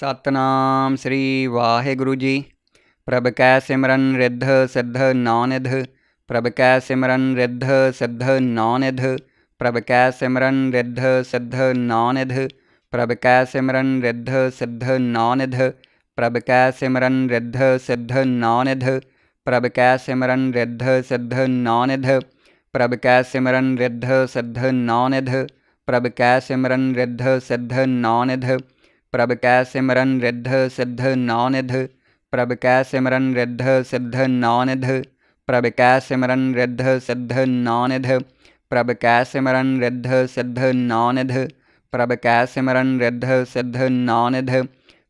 ਸਤਨਾਮ ਸ੍ਰੀ ਵਾਹਿਗੁਰੂ ਜੀ ਪ੍ਰਭ ਕੈ ਸਿਮਰਨ ਰਿੱਧ ਸਿੱਧ ਨਾਨਿਧ ਪ੍ਰਭ ਕੈ ਸਿਮਰਨ ਰਿੱਧ ਸਿੱਧ ਨਾਨਿਧ ਪ੍ਰਭ ਕੈ ਸਿਮਰਨ ਰਿੱਧ ਸਿੱਧ ਨਾਨਿਧ ਪ੍ਰਭ ਕੈ ਸਿਮਰਨ ਰਿੱਧ ਸਿੱਧ ਨਾਨਿਧ ਪ੍ਰਭ ਕੈ ਸਿਮਰਨ ਰਿੱਧ ਸਿੱਧ ਨਾਨਿਧ ਪ੍ਰਭ ਕੈ ਸਿਮਰਨ ਰਿੱਧ ਸਿੱਧ ਨਾਨਿਧ ਪ੍ਰਭ ਕੈ ਸਿਮਰਨ ਰਿੱਧ ਸਿੱਧ ਨਾਨਿਧ ਪ੍ਰਭ ਕੈ ਸਿਮਰਨ ਰਿੱਧ ਸਿੱਧ ਨਾਨਿਧ प्रभ कै सिमरन रिद्ध सिद्ध नौनिध प्रभ कै सिमरन रिद्ध सिद्ध नौनिध प्रभ कै सिमरन रिद्ध सिद्ध नौनिध प्रभ कै सिमरन रिद्ध सिद्ध नौनिध प्रभ कै सिमरन रिद्ध सिद्ध नौनिध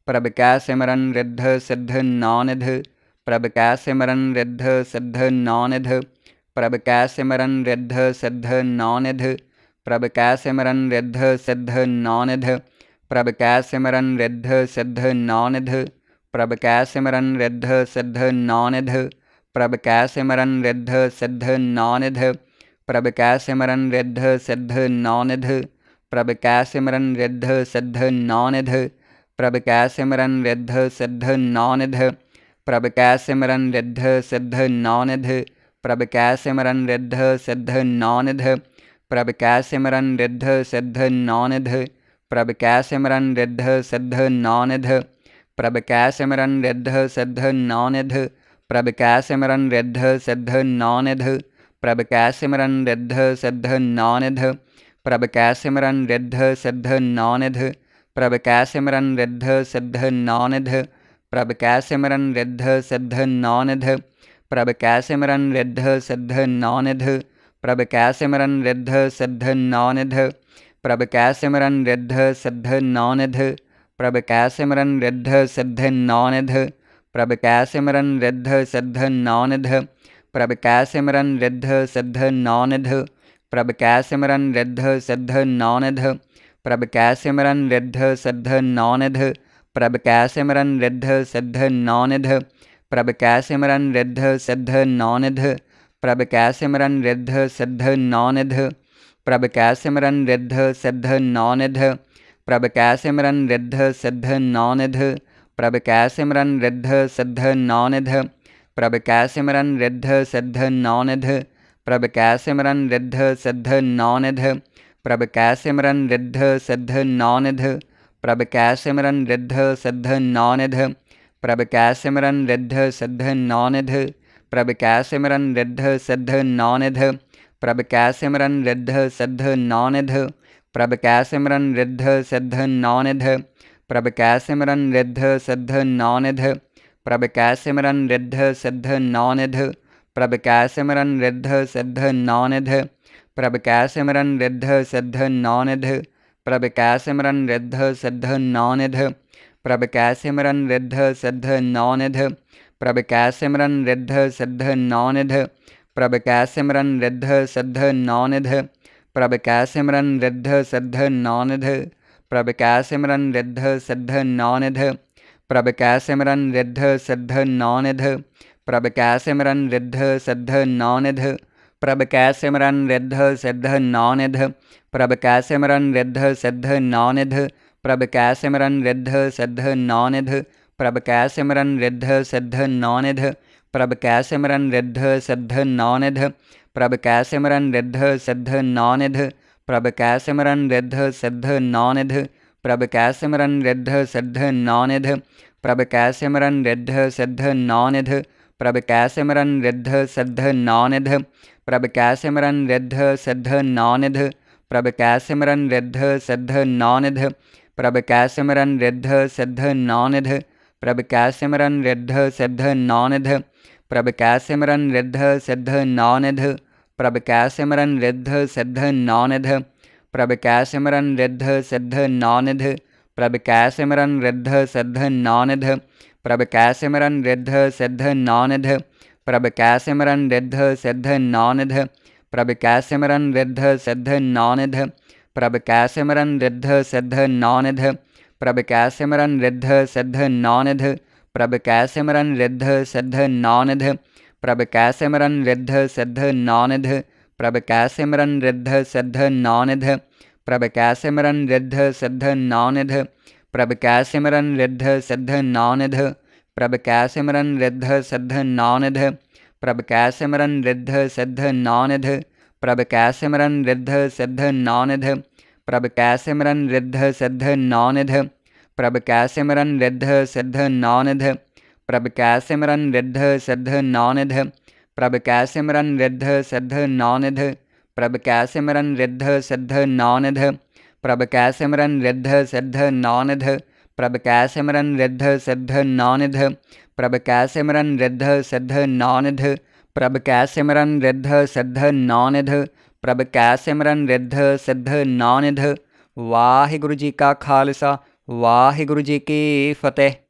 प्रभ कै सिमरन रिद्ध सिद्ध नौनिध प्रभ कै सिमरन रिद्ध सिद्ध नौनिध प्रभ कै सिमरन रिद्ध सिद्ध नौनिध प्रभ कै सिमरन रिद्ध सिद्ध नौनिध प्रभ कै सिमरन रिद्ध सिद्ध नानिध प्रभ कै सिमरन रिद्ध सिद्ध नानिध प्रभ कै सिमरन रिद्ध सिद्ध नानिध प्रभ कै सिमरन रिद्ध सिद्ध नानिध प्रभ कै सिमरन रिद्ध सिद्ध नानिध प्रभ कै सिमरन रिद्ध सिद्ध नानिध प्रभ कै सिमरन रिद्ध सिद्ध नानिध प्रभ कै सिमरन रिद्ध सिद्ध नानिध प्रभ कै सिमरन रिद्ध सिद्ध नानिध प्रभ कै सिमरन रिद्ध सिद्ध नौनिध प्रभ कै सिमरन रिद्ध सिद्ध नौनिध प्रभ कै सिमरन रिद्ध सिद्ध नौनिध प्रभ कै सिमरन रिद्ध सिद्ध नौनिध प्रभ कै सिमरन रिद्ध सिद्ध नौनिध प्रभ कै सिमरन रिद्ध सिद्ध नौनिध प्रभ कै सिमरन रिद्ध सिद्ध नौनिध प्रभ कै सिमरन रिद्ध सिद्ध नौनिध प्रभ कै सिमरन रिद्ध सिद्ध नौनिध प्रभ कै सिमरन रिद्ध सिद्ध नौनिध प्रभ कै सिमरन रिद्ध सिद्ध नौनिध प्रभ कै सिमरन रिद्ध सिद्ध नौनिध प्रभ कै सिमरन रिद्ध सिद्ध नौनिध प्रभ कै सिमरन रिद्ध सिद्ध नौनिध प्रभ कै सिमरन रिद्ध सिद्ध नौनिध प्रभ कै सिमरन रिद्ध सिद्ध नौनिध प्रभ कै सिमरन रिद्ध सिद्ध नौनिध प्रभ कै सिमरन रिद्ध सिद्ध नौनिध प्रभ कै सिमरन रिद्ध सिद्ध नौनिध प्रभ कै सिमरन रिद्ध सिद्ध नौनिध प्रभ कै सिमरन रिद्ध सिद्ध नौनिध प्रभ कै सिमरन रिद्ध सिद्ध नौनिध प्रभ कै सिमरन रिद्ध सिद्ध नौनिध प्रभ कै सिमरन रिद्ध सिद्ध नौनिध प्रभ कै सिमरन रिद्ध सिद्ध नौनिध प्रभ कै सिमरन रिद्ध सिद्ध नौनिध प्रभ कै सिमरन रिद्ध सिद्ध नौनिध प्रभ कैसिमरन रिद्ध सिद्ध नौनिध प्रभ कैसिमरन रिद्ध सिद्ध नौनिध प्रभ कैसिमरन रिद्ध सिद्ध नौनिध प्रभ कैसिमरन रिद्ध सिद्ध नौनिध प्रभ कैसिमरन रिद्ध सिद्ध नौनिध प्रभ कैसिमरन रिद्ध सिद्ध नौनिध प्रभ कैसिमरन रिद्ध सिद्ध नौनिध प्रभ कैसिमरन रिद्ध सिद्ध नौनिध प्रभ कैसिमरन रिद्ध सिद्ध नौनिध प्रभ कै सिमरन रिद्ध सिद्ध नौनिध प्रभ कै सिमरन रिद्ध सिद्ध नौनिध प्रभ कै सिमरन रिद्ध सिद्ध नौनिध प्रभ कै सिमरन रिद्ध सिद्ध नौनिध प्रभ कै सिमरन रिद्ध सिद्ध नौनिध प्रभ कै सिमरन रिद्ध सिद्ध नौनिध प्रभ कै सिमरन रिद्ध सिद्ध नौनिध प्रभ कै सिमरन रिद्ध सिद्ध नौनिध प्रभ कै सिमरन रिद्ध सिद्ध नौनिध प्रभ कै सिमरन रिद्ध सिद्ध नौनिध प्रभ कै सिमरन रिद्ध सिद्ध नौनिध प्रभ कै सिमरन रिद्ध सिद्ध नौनिध प्रभ कै सिमरन रिद्ध सिद्ध नौनिध प्रभ कै सिमरन रिद्ध सिद्ध नौनिध प्रभ कै सिमरन रिद्ध सिद्ध नौनिध प्रभ कै सिमरन रिद्ध सिद्ध नौनिध प्रभ कै सिमरन रिद्ध सिद्ध नौनिध प्रभ कै सिमरन रिद्ध सिद्ध नौनिध प्रभ कै रिद्ध सिद्ध नौनिध प्रभ कै रिद्ध सिद्ध नौनिध प्रभ कै रिद्ध सिद्ध नौनिध प्रभ कै रिद्ध सिद्ध नौनिध प्रभ कै रिद्ध सिद्ध नौनिध प्रभ कै रिद्ध सिद्ध नौनिध प्रभ कै रिद्ध सिद्ध नौनिध प्रभ कै रिद्ध सिद्ध नौनिध प्रभ कै रिद्ध सिद्ध नौनिध प्रभ कै सिमरन रिद्ध सिद्ध नानिध प्रभ कै सिमरन रिद्ध सिद्ध नानिध प्रभ कै सिमरन रिद्ध सिद्ध नानिध प्रभ कै सिमरन रिद्ध सिद्ध नानिध प्रभ कै सिमरन रिद्ध सिद्ध नानिध प्रभ कै सिमरन रिद्ध सिद्ध नानिध प्रभ कै सिमरन रिद्ध सिद्ध नानिध प्रभ कै सिमरन रिद्ध सिद्ध नानिध प्रभ कै सिमरन रिद्ध सिद्ध नानध प्रभ कैसिमरन रिद्ध सिद्ध नौनिध प्रभ कैसिमरन रिद्ध सिद्ध नौनिध प्रभ कैसिमरन रिद्ध सिद्ध नौनिध प्रभ कैसिमरन रिद्ध सिद्ध नौनिध प्रभ कैसिमरन रिद्ध सिद्ध नौनिध प्रभ कैसिमरन रिद्ध सिद्ध नौनिध प्रभ कैसिमरन रिद्ध सिद्ध नौनिध प्रभ कैसिमरन रिद्ध सिद्ध नौनिध प्रभ कैसिमरन रिद्ध सिद्ध नौनिध प्रभ कैसिमरन रिद्ध सिद्ध नानिध वाहिगुरु जी का खालसा वाहिगुरु जी की फतेह